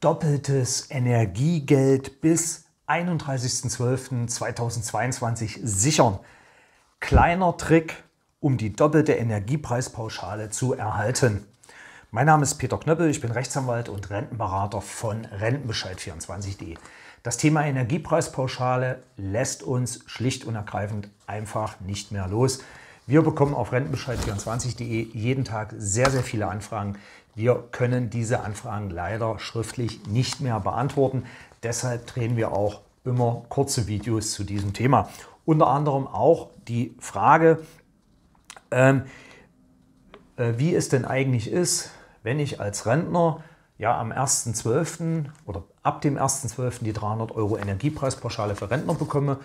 doppeltes Energiegeld bis 31.12.2022 sichern. Kleiner Trick, um die doppelte Energiepreispauschale zu erhalten. Mein Name ist Peter Knöppel, ich bin Rechtsanwalt und Rentenberater von Rentenbescheid24.de. Das Thema Energiepreispauschale lässt uns schlicht und ergreifend einfach nicht mehr los. Wir bekommen auf rentenbescheid24.de jeden Tag sehr, sehr viele Anfragen. Wir können diese Anfragen leider schriftlich nicht mehr beantworten. Deshalb drehen wir auch immer kurze Videos zu diesem Thema. Unter anderem auch die Frage, ähm, äh, wie es denn eigentlich ist, wenn ich als Rentner ja am 1.12. oder ab dem 1.12. die 300 Euro Energiepreispauschale für Rentner bekomme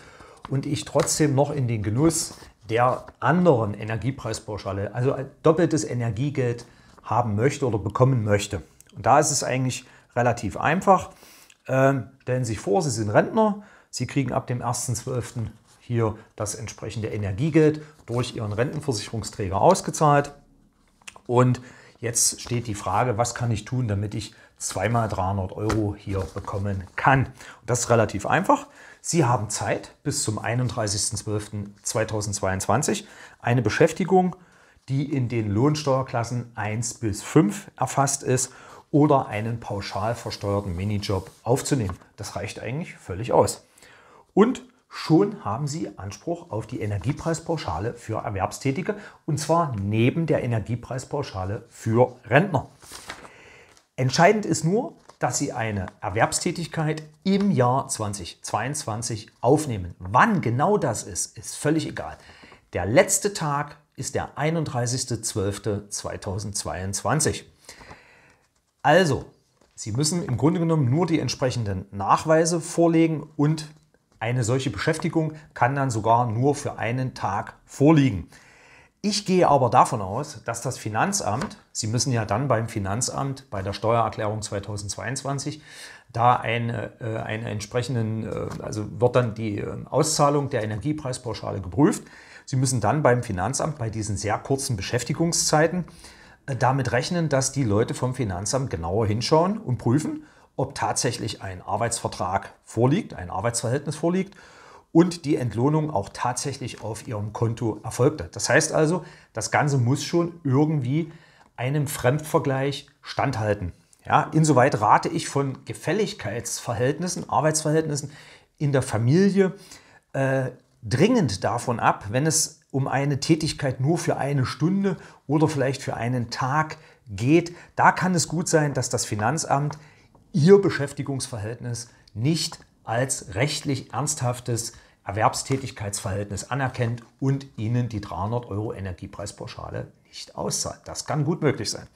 und ich trotzdem noch in den Genuss der anderen Energiepreispauschale, also doppeltes Energiegeld haben möchte oder bekommen möchte. Und da ist es eigentlich relativ einfach. Ähm, stellen Sie sich vor, Sie sind Rentner, Sie kriegen ab dem 1.12. hier das entsprechende Energiegeld durch Ihren Rentenversicherungsträger ausgezahlt und Jetzt steht die Frage, was kann ich tun, damit ich zweimal 300 Euro hier bekommen kann. das ist relativ einfach. Sie haben Zeit bis zum 31.12.2022 eine Beschäftigung, die in den Lohnsteuerklassen 1 bis 5 erfasst ist oder einen pauschal versteuerten Minijob aufzunehmen. Das reicht eigentlich völlig aus. Und schon haben Sie Anspruch auf die Energiepreispauschale für Erwerbstätige und zwar neben der Energiepreispauschale für Rentner. Entscheidend ist nur, dass Sie eine Erwerbstätigkeit im Jahr 2022 aufnehmen. Wann genau das ist, ist völlig egal. Der letzte Tag ist der 31.12.2022. Also, Sie müssen im Grunde genommen nur die entsprechenden Nachweise vorlegen und eine solche Beschäftigung kann dann sogar nur für einen Tag vorliegen. Ich gehe aber davon aus, dass das Finanzamt, Sie müssen ja dann beim Finanzamt bei der Steuererklärung 2022 da eine, äh, einen entsprechenden, äh, also wird dann die ähm, Auszahlung der Energiepreispauschale geprüft. Sie müssen dann beim Finanzamt bei diesen sehr kurzen Beschäftigungszeiten äh, damit rechnen, dass die Leute vom Finanzamt genauer hinschauen und prüfen ob tatsächlich ein Arbeitsvertrag vorliegt, ein Arbeitsverhältnis vorliegt und die Entlohnung auch tatsächlich auf ihrem Konto erfolgt hat. Das heißt also, das Ganze muss schon irgendwie einem Fremdvergleich standhalten. Ja, insoweit rate ich von Gefälligkeitsverhältnissen, Arbeitsverhältnissen in der Familie äh, dringend davon ab, wenn es um eine Tätigkeit nur für eine Stunde oder vielleicht für einen Tag geht. Da kann es gut sein, dass das Finanzamt ihr Beschäftigungsverhältnis nicht als rechtlich ernsthaftes Erwerbstätigkeitsverhältnis anerkennt und ihnen die 300 Euro Energiepreispauschale nicht auszahlt. Das kann gut möglich sein.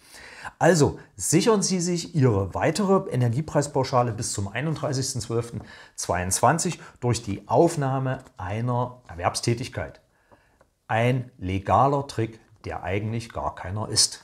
Also sichern Sie sich Ihre weitere Energiepreispauschale bis zum 31.12.22 durch die Aufnahme einer Erwerbstätigkeit. Ein legaler Trick, der eigentlich gar keiner ist.